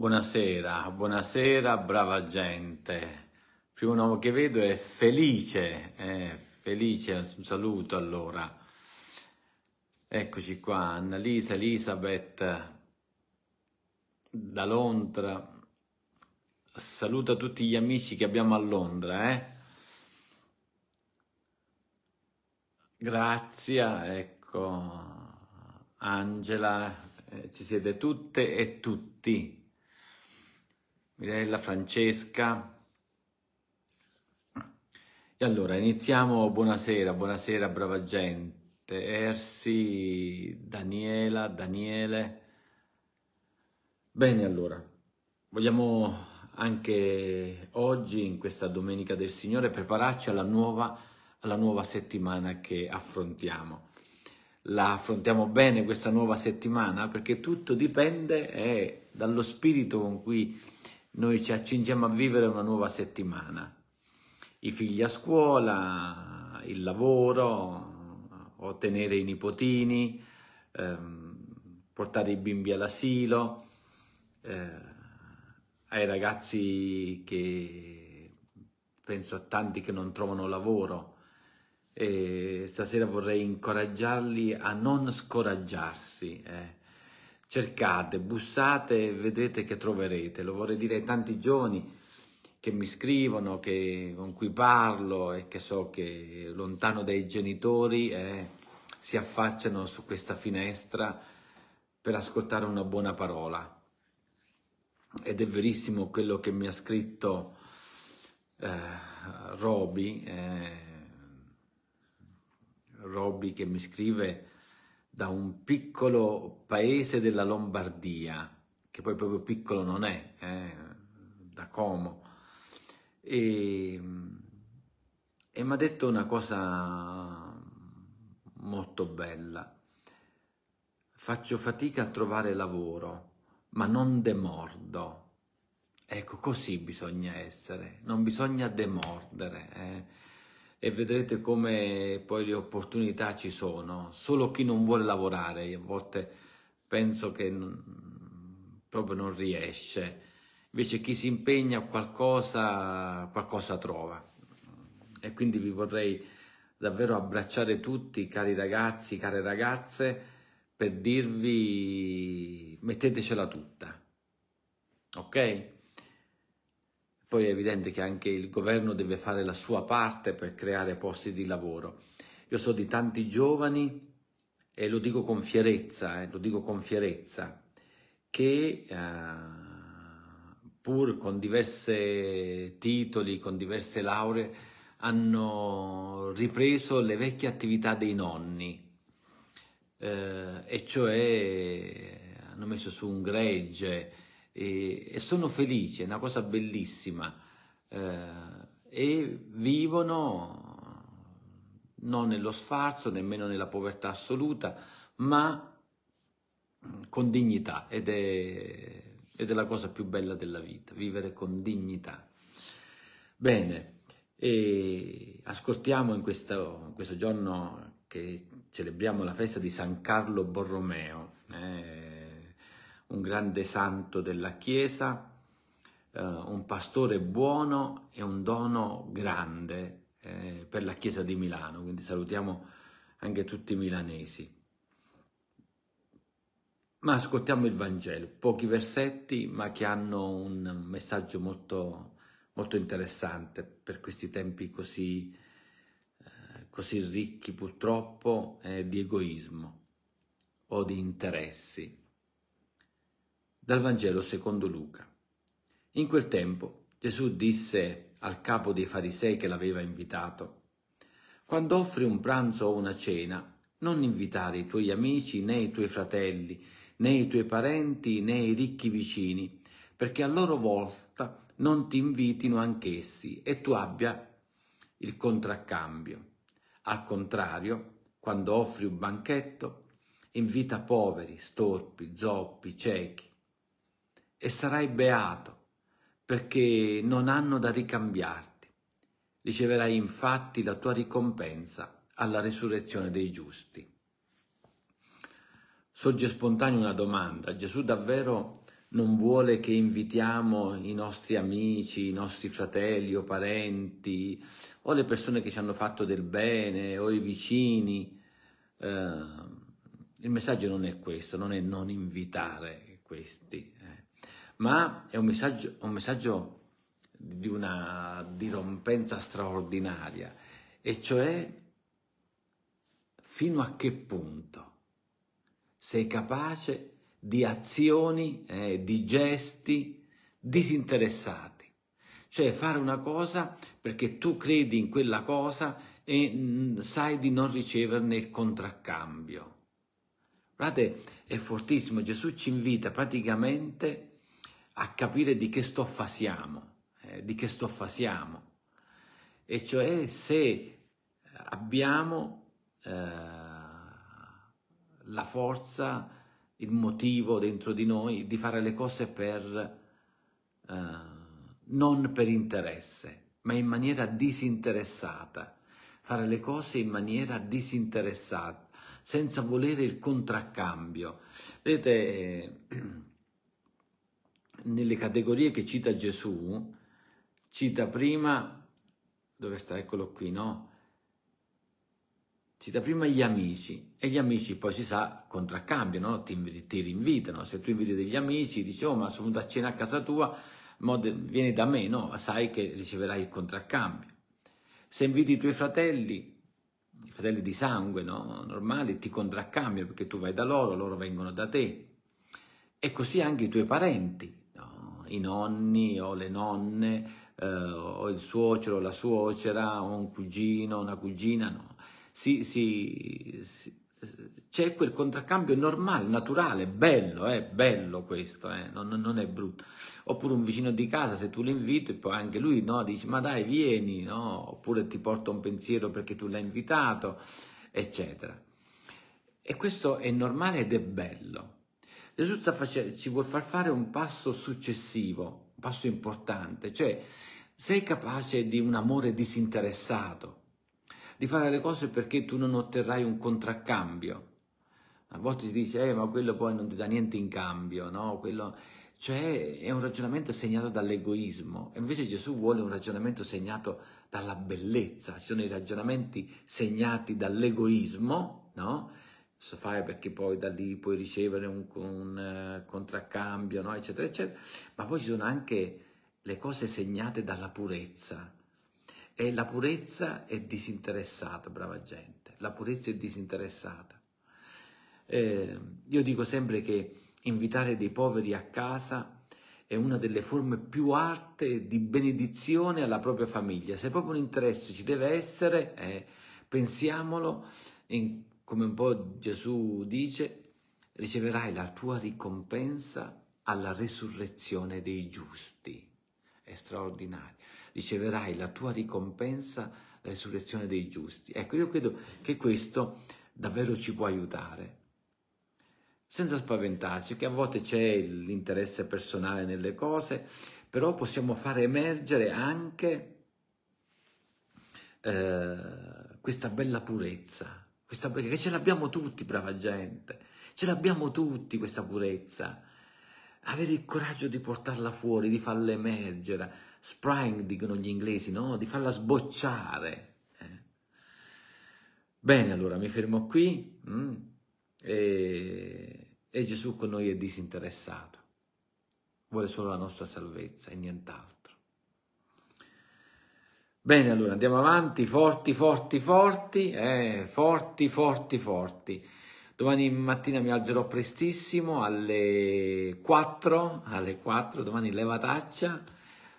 Buonasera, buonasera, brava gente. Il primo nome che vedo è Felice, eh, Felice, un saluto allora. Eccoci qua, Annalisa, Elisabeth, da Londra. Saluta tutti gli amici che abbiamo a Londra, eh. Grazie, ecco, Angela, eh, ci siete tutte e tutti. Mirella, Francesca. E allora iniziamo, buonasera, buonasera brava gente, Ersi, Daniela, Daniele. Bene allora, vogliamo anche oggi, in questa Domenica del Signore, prepararci alla nuova, alla nuova settimana che affrontiamo la affrontiamo bene questa nuova settimana perché tutto dipende eh, dallo spirito con cui noi ci accingiamo a vivere una nuova settimana. I figli a scuola, il lavoro, ottenere i nipotini, ehm, portare i bimbi all'asilo, eh, ai ragazzi che penso a tanti che non trovano lavoro. E stasera vorrei incoraggiarli a non scoraggiarsi. Eh cercate, bussate e vedrete che troverete. Lo vorrei dire ai tanti giovani che mi scrivono, che, con cui parlo e che so che lontano dai genitori eh, si affacciano su questa finestra per ascoltare una buona parola. Ed è verissimo quello che mi ha scritto eh, Roby, eh, Roby che mi scrive da un piccolo paese della Lombardia, che poi proprio piccolo non è, eh, da Como, e, e mi ha detto una cosa molto bella. Faccio fatica a trovare lavoro, ma non demordo. Ecco, così bisogna essere, non bisogna demordere. Eh e vedrete come poi le opportunità ci sono. Solo chi non vuole lavorare, a volte penso che non, proprio non riesce. Invece chi si impegna a qualcosa, qualcosa trova. E quindi vi vorrei davvero abbracciare tutti, cari ragazzi, care ragazze, per dirvi mettetecela tutta. Ok? Poi è evidente che anche il governo deve fare la sua parte per creare posti di lavoro. Io so di tanti giovani, e lo dico con fierezza, eh, lo dico con fierezza, che eh, pur con diversi titoli, con diverse lauree, hanno ripreso le vecchie attività dei nonni, eh, e cioè hanno messo su un gregge, e, e sono felici, è una cosa bellissima eh, e vivono non nello sfarzo, nemmeno nella povertà assoluta, ma mm, con dignità ed è, ed è la cosa più bella della vita, vivere con dignità. Bene, e ascoltiamo in questo, in questo giorno che celebriamo la festa di San Carlo Borromeo. Eh, un grande santo della Chiesa, eh, un pastore buono e un dono grande eh, per la Chiesa di Milano, quindi salutiamo anche tutti i milanesi. Ma ascoltiamo il Vangelo, pochi versetti ma che hanno un messaggio molto, molto interessante per questi tempi così, eh, così ricchi purtroppo eh, di egoismo o di interessi dal Vangelo secondo Luca. In quel tempo Gesù disse al capo dei farisei che l'aveva invitato, Quando offri un pranzo o una cena, non invitare i tuoi amici né i tuoi fratelli, né i tuoi parenti né i ricchi vicini, perché a loro volta non ti invitino anch'essi e tu abbia il contraccambio. Al contrario, quando offri un banchetto, invita poveri, storpi, zoppi, ciechi, e sarai beato, perché non hanno da ricambiarti. Riceverai infatti la tua ricompensa alla resurrezione dei giusti. Sorge spontanea una domanda. Gesù davvero non vuole che invitiamo i nostri amici, i nostri fratelli o parenti o le persone che ci hanno fatto del bene o i vicini? Eh, il messaggio non è questo, non è non invitare questi. Eh ma è un messaggio, un messaggio di una dirompenza straordinaria, e cioè fino a che punto sei capace di azioni, eh, di gesti disinteressati, cioè fare una cosa perché tu credi in quella cosa e mh, mm, sai di non riceverne il contraccambio. Guardate, è fortissimo, Gesù ci invita praticamente a a capire di che stoffa siamo, eh, di che stoffa siamo, e cioè se abbiamo eh, la forza, il motivo dentro di noi di fare le cose per, eh, non per interesse, ma in maniera disinteressata, fare le cose in maniera disinteressata, senza volere il contraccambio. Vedete, eh, nelle categorie che cita Gesù, cita prima, dove sta? Eccolo qui, no? Cita prima gli amici e gli amici poi si sa contraccambiano, ti, ti rinvitano. Se tu inviti degli amici, dici oh ma sono venuto a cena a casa tua, de, vieni da me, no? Sai che riceverai il contraccambio. Se inviti i tuoi fratelli, i fratelli di sangue, no? Normali, ti contraccambiano perché tu vai da loro, loro vengono da te. E così anche i tuoi parenti i nonni o le nonne eh, o il suocero o la suocera o un cugino o una cugina, no. Si, si, si, c'è quel contraccambio normale, naturale, bello, eh, bello questo, eh, non, non, è brutto. Oppure un vicino di casa, se tu lo inviti, poi anche lui no, dici ma dai vieni, no? oppure ti porta un pensiero perché tu l'hai invitato, eccetera. E questo è normale ed è bello. Gesù facendo, ci vuol far fare un passo successivo, un passo importante, cioè sei capace di un amore disinteressato, di fare le cose perché tu non otterrai un contraccambio. A volte si dice, eh, ma quello poi non ti dà niente in cambio, no? Quello... Cioè è un ragionamento segnato dall'egoismo, invece Gesù vuole un ragionamento segnato dalla bellezza, ci sono i ragionamenti segnati dall'egoismo, no? fai perché poi da lì puoi ricevere un, un eh, contraccambio, no? eccetera, eccetera, ma poi ci sono anche le cose segnate dalla purezza. E la purezza è disinteressata, brava gente, la purezza è disinteressata. Eh, io dico sempre che invitare dei poveri a casa è una delle forme più alte di benedizione alla propria famiglia. Se proprio un interesse ci deve essere, eh, pensiamolo in come un po' Gesù dice, riceverai la tua ricompensa alla resurrezione dei giusti. È straordinario. Riceverai la tua ricompensa alla resurrezione dei giusti. Ecco, io credo che questo davvero ci può aiutare. Senza spaventarci, che a volte c'è l'interesse personale nelle cose, però possiamo far emergere anche eh, questa bella purezza questa purezza, ce l'abbiamo tutti, brava gente, ce l'abbiamo tutti questa purezza. Avere il coraggio di portarla fuori, di farla emergere, spring dicono gli inglesi, no? Di farla sbocciare. Eh. Bene, allora mi fermo qui mm. e... e Gesù con noi è disinteressato, vuole solo la nostra salvezza e nient'altro. Bene, allora andiamo avanti, forti, forti, forti, eh, forti, forti, forti. Domani mattina mi alzerò prestissimo alle 4, alle 4, domani levataccia,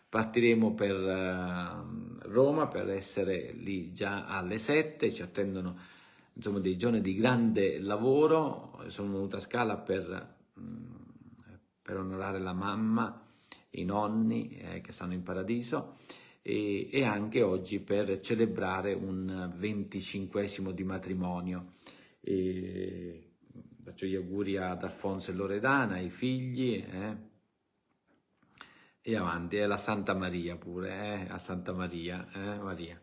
partiremo per uh, Roma per essere lì già alle 7, ci attendono insomma dei giorni di grande lavoro, sono venuta a Scala per, mm, per onorare la mamma, i nonni eh, che stanno in paradiso e, e anche oggi per celebrare un venticinquesimo di matrimonio. E faccio gli auguri ad Alfonso e Loredana, ai figli eh? e avanti, è eh, la Santa Maria pure, eh? a Santa Maria, eh? Maria.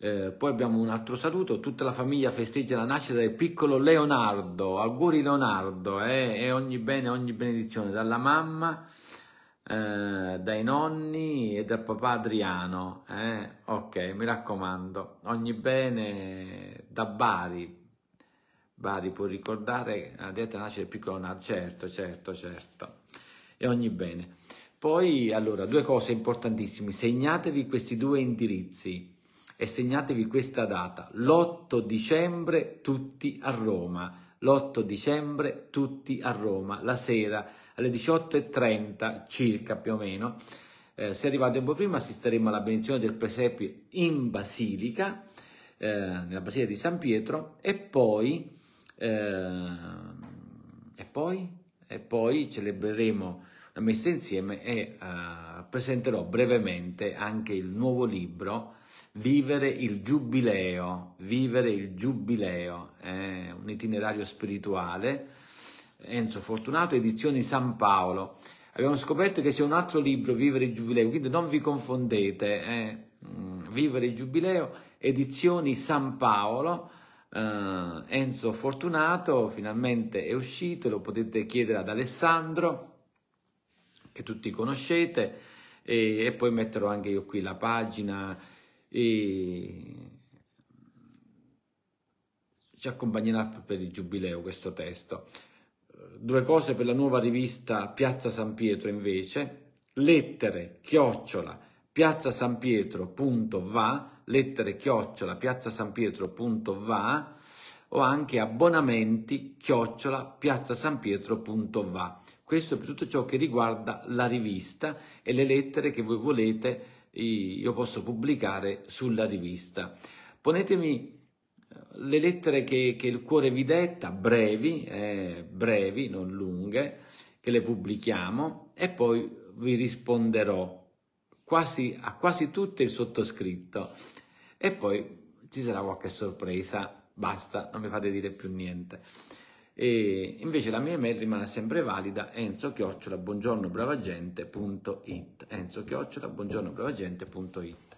Eh, poi abbiamo un altro saluto, tutta la famiglia festeggia la nascita del piccolo Leonardo, auguri Leonardo eh, e ogni bene, ogni benedizione dalla mamma eh, dai nonni e dal papà Adriano. Eh? Ok, mi raccomando, ogni bene da Bari. Bari può ricordare la dieta nasce il piccolo nato, certo, certo, certo. E ogni bene. Poi, allora, due cose importantissime, segnatevi questi due indirizzi e segnatevi questa data, l'8 dicembre tutti a Roma, l'8 dicembre tutti a Roma, la sera alle 18.30 circa più o meno. Eh, se arrivate un po' prima assisteremo alla benedizione del presepio in Basilica, eh, nella Basilica di San Pietro, e poi, eh, e poi, e poi celebreremo la messa insieme e eh, presenterò brevemente anche il nuovo libro Vivere il Giubileo, Vivere il Giubileo, eh, un itinerario spirituale Enzo Fortunato, edizioni San Paolo. Abbiamo scoperto che c'è un altro libro, Vivere il Giubileo, quindi non vi confondete, eh? Mm, Vivere il Giubileo, edizioni San Paolo, eh, Enzo Fortunato, finalmente è uscito, lo potete chiedere ad Alessandro, che tutti conoscete, e, e poi metterò anche io qui la pagina. E ci accompagnerà per il giubileo questo testo due cose per la nuova rivista Piazza San Pietro invece, lettere chiocciola piazzasanpietro.va, lettere chiocciola piazzasanpietro.va o anche abbonamenti chiocciola piazzasanpietro.va. Questo per tutto ciò che riguarda la rivista e le lettere che voi volete io posso pubblicare sulla rivista. Ponetemi le lettere che, che, il cuore vi detta, brevi, eh, brevi, non lunghe, che le pubblichiamo e poi vi risponderò quasi, a quasi tutte il sottoscritto e poi ci sarà qualche sorpresa, basta, non mi fate dire più niente. E invece la mia email rimane sempre valida enzo chiocciola enzo chiocciola buongiorno bravagente.it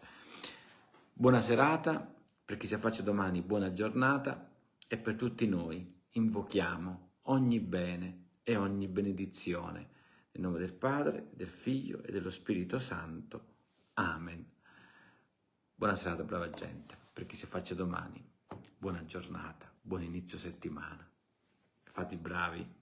Buona serata per chi si affaccia domani, buona giornata e per tutti noi invochiamo ogni bene e ogni benedizione. Nel nome del Padre, del Figlio e dello Spirito Santo. Amen. Buona serata, brava gente. Per chi si affaccia domani, buona giornata, buon inizio settimana. Fate i bravi.